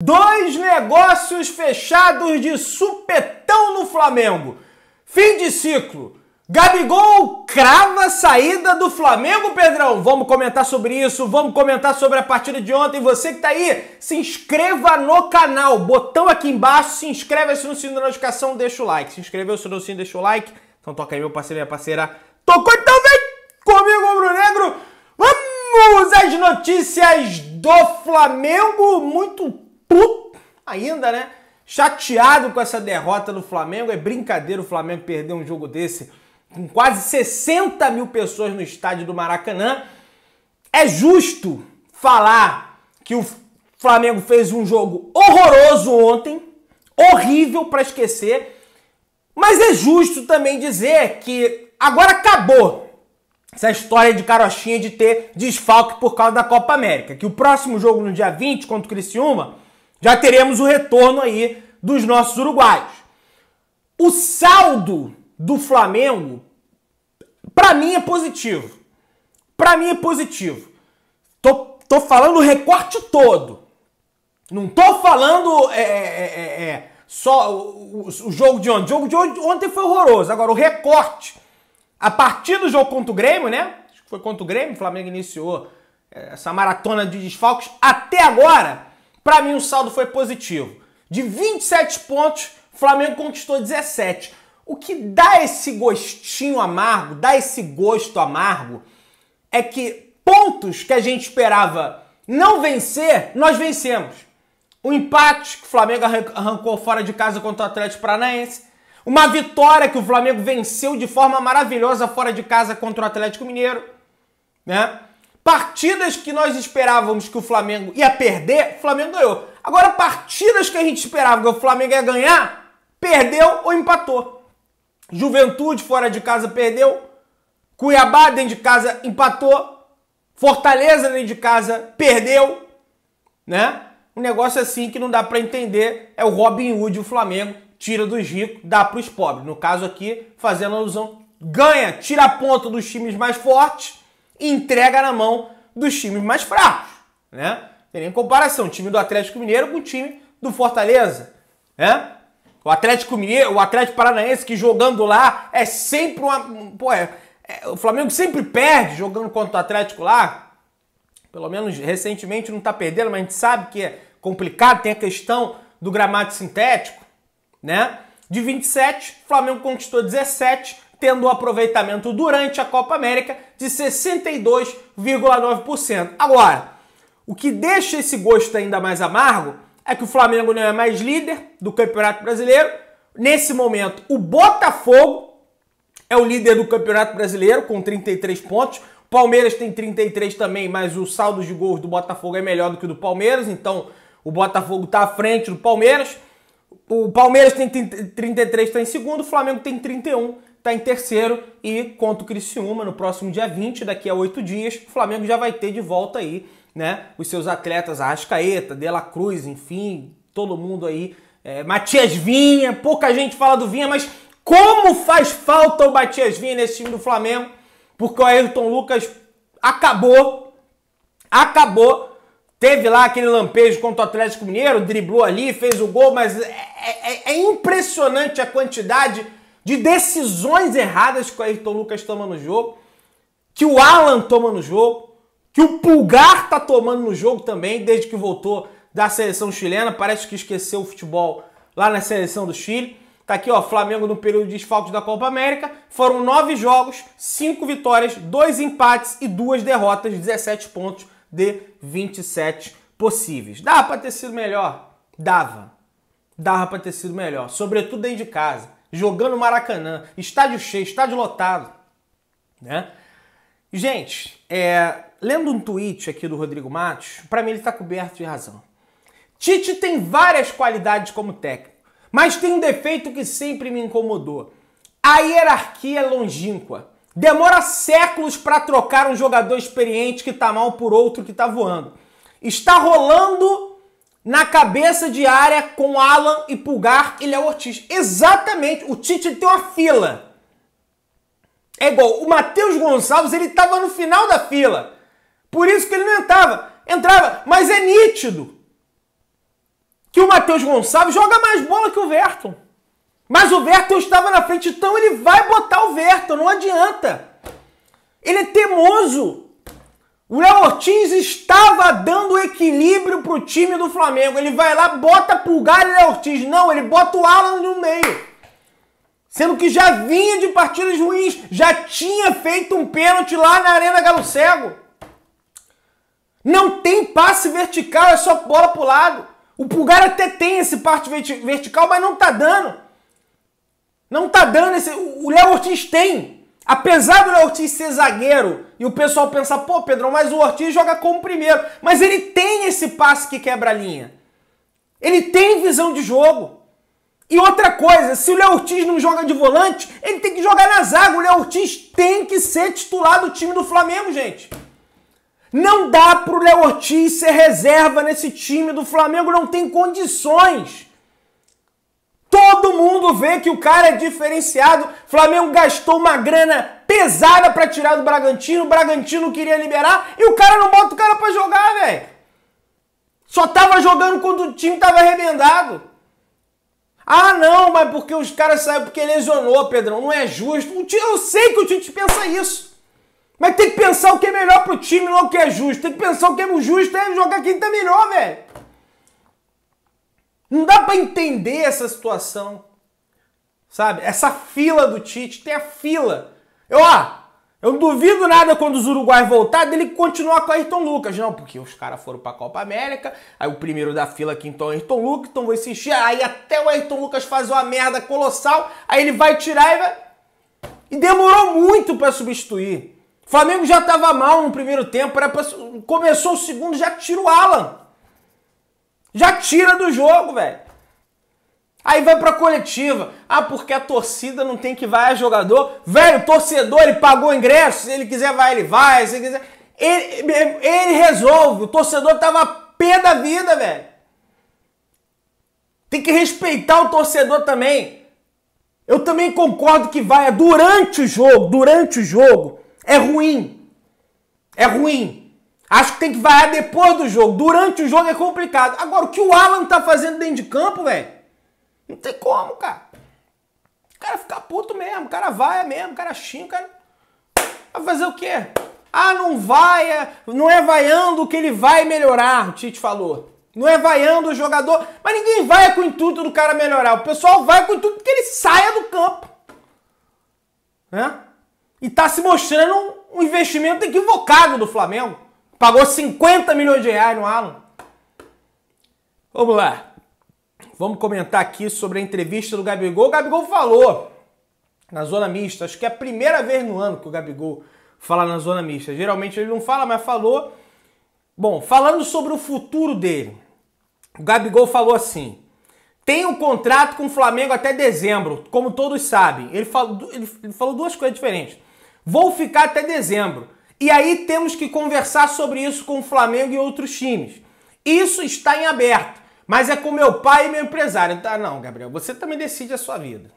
Dois negócios fechados de supetão no Flamengo. Fim de ciclo. Gabigol crava a saída do Flamengo, Pedrão. Vamos comentar sobre isso, vamos comentar sobre a partida de ontem. Você que tá aí, se inscreva no canal. Botão aqui embaixo, se inscreve, se no sininho da notificação, deixa o like. Se inscreveu, aciona o sino, deixa o like. Então toca aí, meu parceiro minha parceira. Tocou então, vem comigo, Bruno Negro. Vamos às notícias do Flamengo. Muito puto ainda, né? Chateado com essa derrota do Flamengo. É brincadeira o Flamengo perder um jogo desse com quase 60 mil pessoas no estádio do Maracanã. É justo falar que o Flamengo fez um jogo horroroso ontem, horrível para esquecer. Mas é justo também dizer que agora acabou essa história de carochinha de ter desfalque por causa da Copa América. Que o próximo jogo no dia 20 contra o Criciúma já teremos o retorno aí dos nossos uruguaios. O saldo do Flamengo, para mim, é positivo. Para mim, é positivo. Tô, tô falando o recorte todo. Não tô falando é, é, é, é, é só o, o, o, jogo de ontem. O jogo de ontem foi horroroso. Agora, o recorte. A partir do jogo contra o Grêmio, né? Acho que foi contra o Grêmio, o Flamengo iniciou é, essa maratona de desfalques. Até agora, para mim, o saldo foi positivo. De 27 pontos, Flamengo conquistou 17. O que dá esse gostinho amargo, dá esse gosto amargo, é que pontos que a gente esperava não vencer, nós vencemos. O empate que o Flamengo arrancou fora de casa contra o Atlético Paranaense, uma vitória que o Flamengo venceu de forma maravilhosa fora de casa contra o Atlético Mineiro, né? Partidas que nós esperávamos que o Flamengo ia perder, o Flamengo ganhou. Agora, partidas que a gente esperava que o Flamengo ia ganhar, perdeu ou empatou. Juventude fora de casa perdeu. Cuiabá dentro de casa empatou. Fortaleza dentro de casa perdeu, né? Um negócio assim que não dá para entender é o Robin Hood, o Flamengo tira dos ricos, dá para os pobres. No caso aqui, fazendo alusão, ganha, tira a ponta dos times mais fortes entrega na mão dos times mais fracos, né? Tem nem comparação, o time do Atlético Mineiro com o time do Fortaleza, né? O Atlético Mineiro, o Atlético Paranaense que jogando lá é sempre uma, pô, é, é, o Flamengo sempre perde jogando contra o Atlético lá. Pelo menos recentemente não tá perdendo, mas a gente sabe que é complicado, tem a questão do gramado sintético, né? De 27, Flamengo conquistou 17, tendo um aproveitamento durante a Copa América de 62,9%. Agora, o que deixa esse gosto ainda mais amargo é que o Flamengo não é mais líder do Campeonato Brasileiro. Nesse momento, o Botafogo é o líder do Campeonato Brasileiro com 33 pontos. O Palmeiras tem 33 também, mas o saldo de gols do Botafogo é melhor do que o do Palmeiras, então o Botafogo está à frente do Palmeiras. O Palmeiras tem 33, está em segundo, o Flamengo tem 31 está em terceiro e contra o Criciúma no próximo dia 20, daqui a oito dias, o Flamengo já vai ter de volta aí, né, os seus atletas, Arrascaeta, De La Cruz, enfim, todo mundo aí, é, Matias Vinha, pouca gente fala do Vinha, mas como faz falta o Matias Vinha nesse time do Flamengo, porque o Ayrton Lucas acabou, acabou, teve lá aquele lampejo contra o Atlético Mineiro, driblou ali, fez o gol, mas é, é, é impressionante a quantidade de decisões erradas que o Ayrton Lucas toma no jogo, que o Alan toma no jogo, que o Pulgar tá tomando no jogo também, desde que voltou da seleção chilena, parece que esqueceu o futebol lá na seleção do Chile. Tá aqui, ó, Flamengo no período de desfalques da Copa América. Foram nove jogos, cinco vitórias, dois empates e duas derrotas, 17 pontos de 27 possíveis. Dava para ter sido melhor? Dava. Dava para ter sido melhor, sobretudo dentro de casa jogando Maracanã, estádio cheio, estádio lotado, né? Gente, é, lendo um tweet aqui do Rodrigo Matos, para mim ele está coberto de razão. Tite tem várias qualidades como técnico, mas tem um defeito que sempre me incomodou: a hierarquia é longínqua. Demora séculos para trocar um jogador experiente que está mal por outro que está voando. Está rolando na cabeça de área com Alan e Pulgar e Léo Ortiz. Exatamente. O Tite tem uma fila. É igual, o Matheus Gonçalves, ele estava no final da fila. Por isso que ele não entrava. Entrava, mas é nítido que o Matheus Gonçalves joga mais bola que o Verton. Mas o Verton estava na frente, então ele vai botar o Verton, não adianta. Ele é teimoso. O Léo Ortiz estava dando equilíbrio pro time do Flamengo. Ele vai lá, bota Pulgar e Léo Ortiz. Não, ele bota o Alan no meio. Sendo que já vinha de partidas ruins, já tinha feito um pênalti lá na Arena Galo Cego. Não tem passe vertical, é só bola pro lado. O Pulgar até tem esse parte vertical, mas não tá dando. Não tá dando esse. O Léo Ortiz tem. Apesar do Léo Ortiz ser zagueiro e o pessoal pensar, pô, Pedro, mas o Ortiz joga como primeiro. Mas ele tem esse passe que quebra a linha. Ele tem visão de jogo. E outra coisa, se o Léo Ortiz não joga de volante, ele tem que jogar na zaga. O Léo Ortiz tem que ser titular do time do Flamengo, gente. Não dá pro Léo Ortiz ser reserva nesse time do Flamengo, não tem condições. Todo mundo vê que o cara é diferenciado. Flamengo gastou uma grana pesada para tirar do Bragantino. O Bragantino queria liberar e o cara não bota o cara para jogar, velho. Só tava jogando quando o time tava arrebentado. Ah, não, mas porque os caras saíram porque lesionou, Pedrão. Não é justo. Eu sei que o Tite pensa isso. Mas tem que pensar o que é melhor pro time, não é o que é justo. Tem que pensar o que é justo é jogar quem tá melhor, velho. Não dá para entender essa situação. Sabe? Essa fila do Tite, tem a fila. Eu, ó, eu não duvido nada quando os Uruguai voltar dele continuar com o Ayrton Lucas. Não, porque os caras foram pra Copa América, aí o primeiro da fila aqui então é o Ayrton Lucas, então vou insistir. Aí até o Ayrton Lucas fazer uma merda colossal, aí ele vai tirar e vai... E demorou muito para substituir. O Flamengo já tava mal no primeiro tempo, era pra... começou o segundo, já tira o Alan. Já tira do jogo, velho. Aí vai pra coletiva. Ah, porque a torcida não tem que vaiar jogador. Velho, torcedor, ele pagou ingresso. Se ele quiser vai, ele vai. Se ele quiser. Ele, ele resolve. O torcedor tava pé da vida, velho. Tem que respeitar o torcedor também. Eu também concordo que vai é durante o jogo, durante o jogo, é ruim. É ruim. Acho que tem que vaiar depois do jogo. Durante o jogo é complicado. Agora, o que o Alan tá fazendo dentro de campo, velho? Não tem como, cara. O cara fica puto mesmo, o cara vai mesmo, o cara xinga, o cara. Vai fazer o quê? Ah, não vai, não é vaiando que ele vai melhorar, o Tite falou. Não é vaiando o jogador, mas ninguém vai com o intuito do cara melhorar. O pessoal vai com o intuito que ele saia do campo. Né? E tá se mostrando um investimento equivocado do Flamengo. Pagou 50 milhões de reais no Alan. Vamos lá. Vamos comentar aqui sobre a entrevista do Gabigol. O Gabigol falou na zona mista. Acho que é a primeira vez no ano que o Gabigol fala na zona mista. Geralmente ele não fala, mas falou. Bom, falando sobre o futuro dele. O Gabigol falou assim: tem um contrato com o Flamengo até dezembro, como todos sabem. Ele falou, ele falou duas coisas diferentes. Vou ficar até dezembro. E aí temos que conversar sobre isso com o Flamengo e outros times. Isso está em aberto, mas é com meu pai e meu empresário. Tá, então, não, Gabriel, você também decide a sua vida.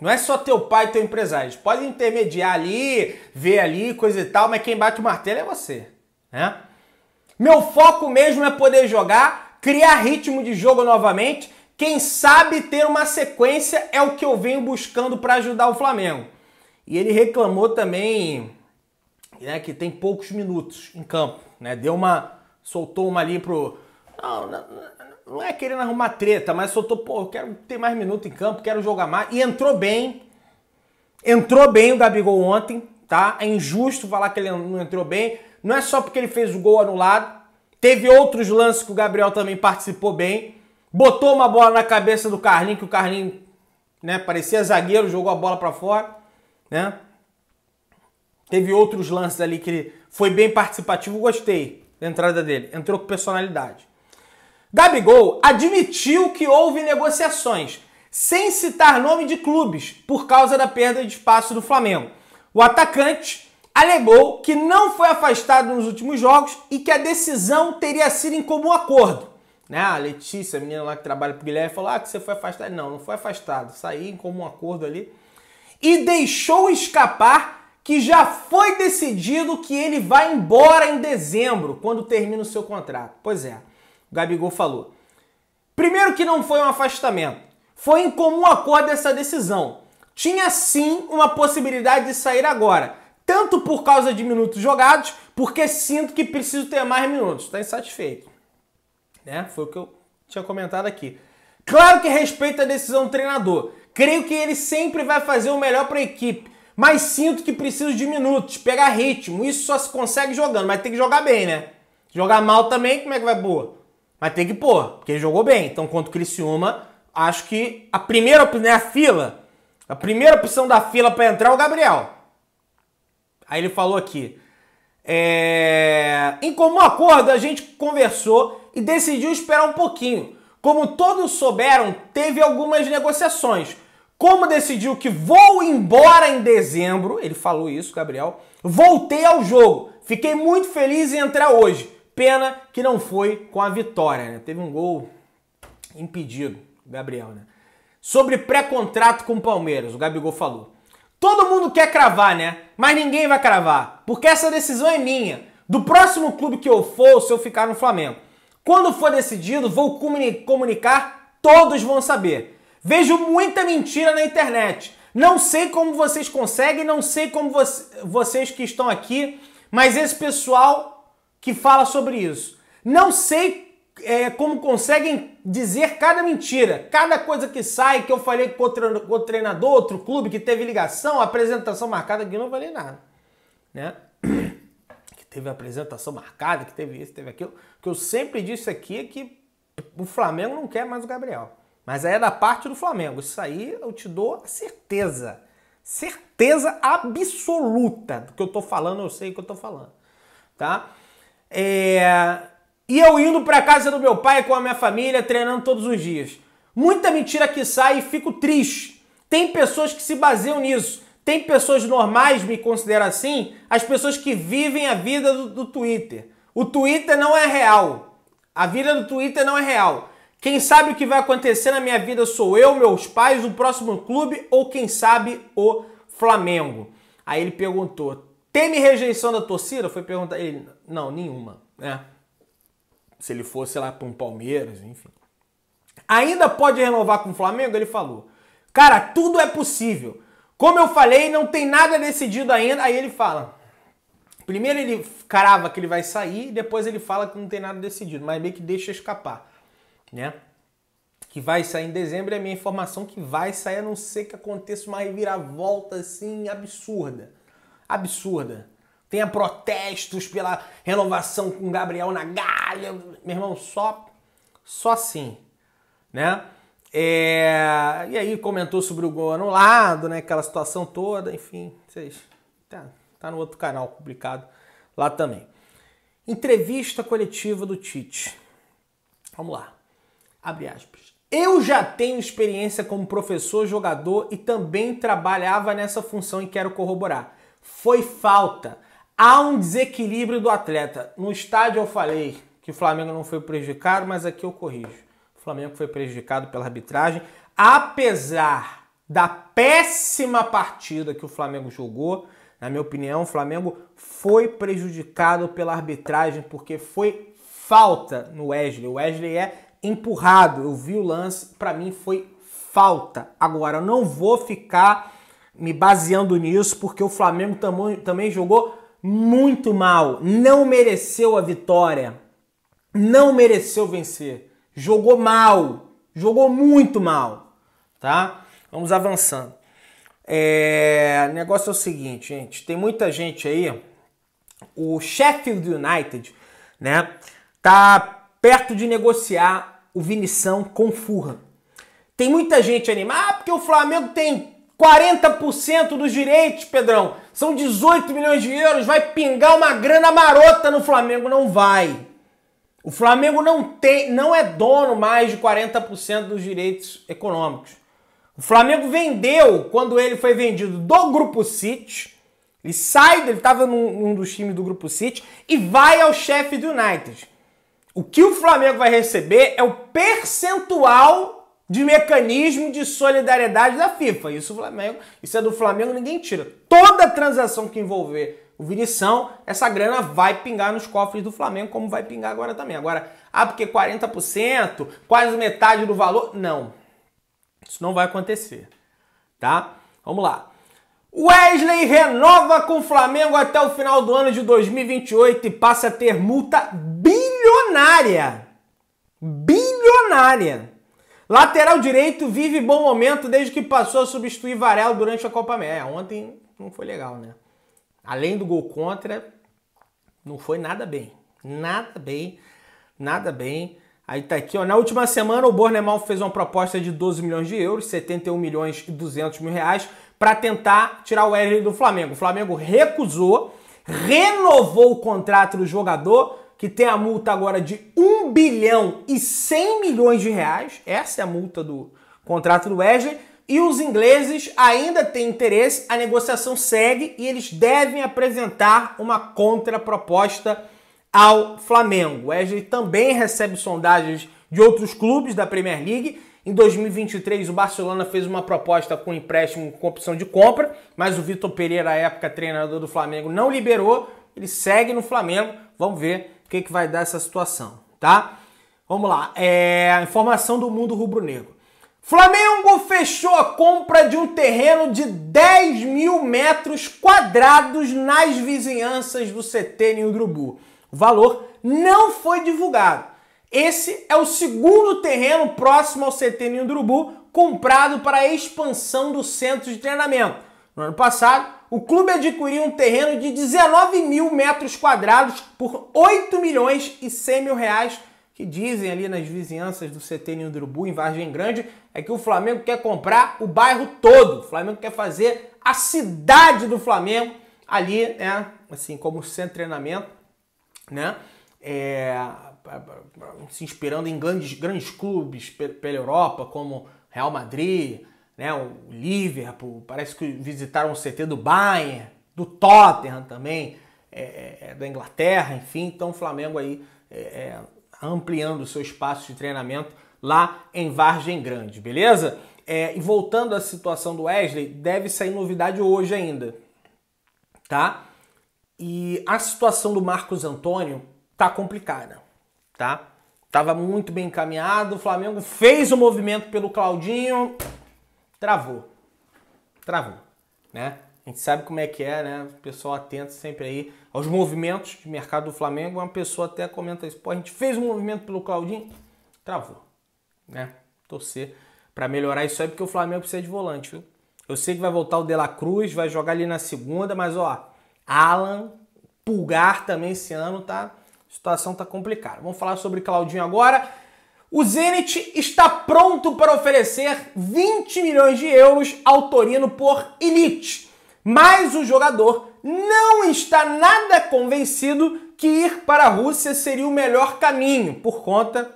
Não é só teu pai e teu empresário. Eles podem intermediar ali, ver ali, coisa e tal, mas quem bate o martelo é você. Né? Meu foco mesmo é poder jogar, criar ritmo de jogo novamente. Quem sabe ter uma sequência é o que eu venho buscando para ajudar o Flamengo. E ele reclamou também né, que tem poucos minutos em campo, né? Deu uma. soltou uma ali pro. Não, não, não é querendo arrumar treta, mas soltou, pô, quero ter mais minuto em campo, quero jogar mais. E entrou bem. Entrou bem o Gabigol ontem, tá? É injusto falar que ele não entrou bem. Não é só porque ele fez o gol anulado. Teve outros lances que o Gabriel também participou bem. Botou uma bola na cabeça do Carlinho, que o Carlinho, né, parecia zagueiro, jogou a bola para fora, né? Teve outros lances ali que ele foi bem participativo, gostei da entrada dele. Entrou com personalidade. Gabigol admitiu que houve negociações, sem citar nome de clubes, por causa da perda de espaço do Flamengo. O atacante alegou que não foi afastado nos últimos jogos e que a decisão teria sido em comum acordo. Né? A Letícia, a menina lá que trabalha pro Guilherme, falou ah, que você foi afastado. Não, não foi afastado. Saí em comum acordo ali. E deixou escapar que já foi decidido que ele vai embora em dezembro, quando termina o seu contrato. Pois é, o Gabigol falou. Primeiro que não foi um afastamento, foi em comum acordo essa decisão. Tinha sim uma possibilidade de sair agora, tanto por causa de minutos jogados, porque sinto que preciso ter mais minutos. Está insatisfeito. Né? Foi o que eu tinha comentado aqui. Claro que respeito a decisão do treinador. Creio que ele sempre vai fazer o melhor para a equipe mas sinto que preciso de minutos, pegar ritmo. Isso só se consegue jogando, mas tem que jogar bem, né? Jogar mal também, como é que vai pôr? Mas tem que pôr, porque ele jogou bem. Então, quanto o Criciúma, acho que a primeira opção, né, a fila, a primeira opção da fila para entrar é o Gabriel. Aí ele falou aqui. É... Em comum acordo, a gente conversou e decidiu esperar um pouquinho. Como todos souberam, teve algumas negociações. Como decidiu que vou embora em dezembro, ele falou isso, Gabriel, voltei ao jogo. Fiquei muito feliz em entrar hoje. Pena que não foi com a vitória, né? Teve um gol impedido, Gabriel, né? Sobre pré-contrato com o Palmeiras, o Gabigol falou. Todo mundo quer cravar, né? Mas ninguém vai cravar, porque essa decisão é minha. Do próximo clube que eu for, se eu ficar no Flamengo. Quando for decidido, vou comunicar, todos vão saber. Vejo muita mentira na internet. Não sei como vocês conseguem, não sei como vo vocês que estão aqui, mas esse pessoal que fala sobre isso. Não sei é, como conseguem dizer cada mentira, cada coisa que sai, que eu falei com outro treinador, outro clube, que teve ligação, apresentação marcada, que eu não falei nada. Né? Que teve apresentação marcada, que teve isso, teve aquilo. O que eu sempre disse aqui é que o Flamengo não quer mais o Gabriel. Mas aí é da parte do Flamengo. Isso aí eu te dou certeza. Certeza absoluta do que eu tô falando, eu sei o que eu tô falando. Tá? É... E eu indo pra casa do meu pai com a minha família, treinando todos os dias. Muita mentira que sai e fico triste. Tem pessoas que se baseiam nisso. Tem pessoas normais, me considero assim, as pessoas que vivem a vida do, do Twitter. O Twitter não é real. A vida do Twitter não é real. Quem sabe o que vai acontecer na minha vida sou eu, meus pais, o próximo clube ou quem sabe o Flamengo. Aí ele perguntou: teme rejeição da torcida? Foi perguntar ele: não, nenhuma, né? Se ele fosse sei lá para um Palmeiras, enfim. Ainda pode renovar com o Flamengo? Ele falou: cara, tudo é possível. Como eu falei, não tem nada decidido ainda. Aí ele fala: primeiro ele carava que ele vai sair, depois ele fala que não tem nada decidido, mas meio que deixa escapar né? Que vai sair em dezembro é a minha informação que vai sair, a não ser que aconteça uma reviravolta assim absurda. Absurda. Tenha protestos pela renovação com Gabriel na galha. Meu irmão, só, só assim, né? É... E aí comentou sobre o gol anulado, né? Aquela situação toda, enfim, vocês. Tá, tá no outro canal publicado lá também. Entrevista coletiva do Tite. Vamos lá. Abre aspas. Eu já tenho experiência como professor, jogador e também trabalhava nessa função e quero corroborar. Foi falta. Há um desequilíbrio do atleta. No estádio eu falei que o Flamengo não foi prejudicado, mas aqui eu corrijo. O Flamengo foi prejudicado pela arbitragem, apesar da péssima partida que o Flamengo jogou. Na minha opinião, o Flamengo foi prejudicado pela arbitragem porque foi falta no Wesley. O Wesley é empurrado. Eu vi o lance, para mim foi falta. Agora, eu não vou ficar me baseando nisso, porque o Flamengo também também jogou muito mal. Não mereceu a vitória. Não mereceu vencer. Jogou mal. Jogou muito mal. Tá? Vamos avançando. É... O negócio é o seguinte, gente. Tem muita gente aí. O Sheffield United, né? Tá perto de negociar o Vinição com Furra. Tem muita gente animada, ah, porque o Flamengo tem 40% dos direitos, Pedrão. São 18 milhões de euros, vai pingar uma grana marota no Flamengo, não vai. O Flamengo não tem, não é dono mais de 40% dos direitos econômicos. O Flamengo vendeu quando ele foi vendido do Grupo City. Ele sai, ele estava num, num, dos times do Grupo City e vai ao chefe do United. O que o Flamengo vai receber é o percentual de mecanismo de solidariedade da FIFA. Isso, Flamengo, isso é do Flamengo, ninguém tira. Toda transação que envolver o Vinição, essa grana vai pingar nos cofres do Flamengo, como vai pingar agora também. Agora, ah, porque 40%, quase metade do valor. Não. Isso não vai acontecer. Tá? Vamos lá. Wesley renova com o Flamengo até o final do ano de 2028 e passa a ter multa bilionária bilionária. Bilionária. Lateral direito vive bom momento desde que passou a substituir Varela durante a Copa América. É, ontem não foi legal, né? Além do gol contra, não foi nada bem. Nada bem, nada bem. Aí tá aqui, ó. Na última semana, o Bornemal fez uma proposta de 12 milhões de euros, 71 milhões e 200 mil reais, para tentar tirar o Wesley do Flamengo. O Flamengo recusou, renovou o contrato do jogador, que tem a multa agora de 1 bilhão e 100 milhões de reais. Essa é a multa do contrato do Wesley. E os ingleses ainda têm interesse, a negociação segue e eles devem apresentar uma contraproposta ao Flamengo. O Wesley também recebe sondagens de outros clubes da Premier League. Em 2023, o Barcelona fez uma proposta com empréstimo com opção de compra, mas o Vitor Pereira, à época treinador do Flamengo, não liberou. Ele segue no Flamengo. Vamos ver o que, é que vai dar essa situação, tá? Vamos lá, é, a informação do mundo rubro-negro. Flamengo fechou a compra de um terreno de 10 mil metros quadrados nas vizinhanças do CT em Urubu. O valor não foi divulgado. Esse é o segundo terreno próximo ao CT em Urubu comprado para a expansão do centro de treinamento. No ano passado, o clube adquiriu um terreno de 19 mil metros quadrados por 8 milhões e 100 mil reais, que dizem ali nas vizinhanças do CT Urubu, em Vargem Grande, é que o Flamengo quer comprar o bairro todo. O Flamengo quer fazer a cidade do Flamengo ali, né, assim, como centro de treinamento, né, é, se inspirando em grandes, grandes clubes pela Europa, como Real Madrid, né, o Liverpool, parece que visitaram o CT do Bayern, do Tottenham também, é, é, é, da Inglaterra, enfim. Então o Flamengo aí é, é, ampliando o seu espaço de treinamento lá em Vargem Grande, beleza? É, e voltando à situação do Wesley, deve sair novidade hoje ainda, tá? E a situação do Marcos Antônio tá complicada, tá? Tava muito bem encaminhado, o Flamengo fez o movimento pelo Claudinho, travou. Travou, né? A gente sabe como é que é, né? O pessoal atento sempre aí aos movimentos de mercado do Flamengo. Uma pessoa até comenta isso. Pô, a gente fez um movimento pelo Claudinho, travou, né? Torcer para melhorar isso aí, porque o Flamengo precisa de volante, viu? Eu sei que vai voltar o De La Cruz, vai jogar ali na segunda, mas ó, Alan, Pulgar também esse ano, tá? A situação tá complicada. Vamos falar sobre Claudinho agora. O Zenit está pronto para oferecer 20 milhões de euros ao Torino por Elite, mas o jogador não está nada convencido que ir para a Rússia seria o melhor caminho por conta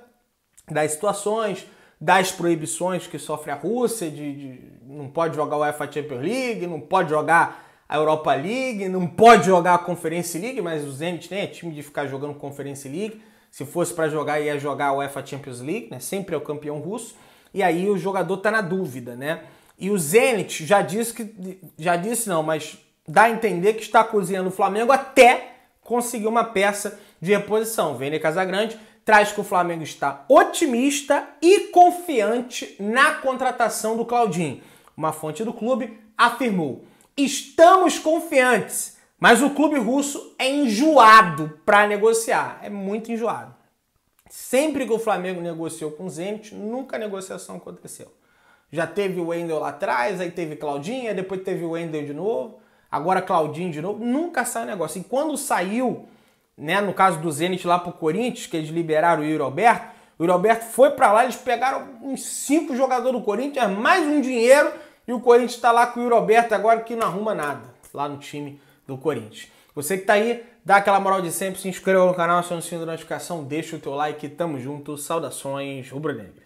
das situações, das proibições que sofre a Rússia de, de não pode jogar o UEFA Champions League, não pode jogar a Europa League, não pode jogar a Conference League, mas o Zenit né, é time de ficar jogando Conference League. Se fosse para jogar, ia jogar a UEFA Champions League, né? Sempre é o campeão russo. E aí o jogador tá na dúvida, né? E o Zenit já disse que já disse não, mas dá a entender que está cozinhando o Flamengo até conseguir uma peça de reposição. Vene Casagrande traz que o Flamengo está otimista e confiante na contratação do Claudinho. Uma fonte do clube afirmou: "Estamos confiantes mas o clube russo é enjoado para negociar, é muito enjoado. Sempre que o Flamengo negociou com o Zenit, nunca a negociação aconteceu. Já teve o Wendel lá atrás, aí teve Claudinha, depois teve o Wendel de novo, agora Claudinho de novo, nunca sai o negócio. E quando saiu, né, no caso do Zenit lá pro Corinthians, que eles liberaram o Yuri Alberto, o Yuri Alberto foi para lá, eles pegaram uns cinco jogadores do Corinthians, mais um dinheiro, e o Corinthians está lá com o Yuri Alberto agora que não arruma nada lá no time do Corinthians. Você que tá aí, dá aquela moral de sempre, se inscreva no canal, aciona o sininho da notificação, deixa o teu like, tamo junto, saudações, rubro-negro.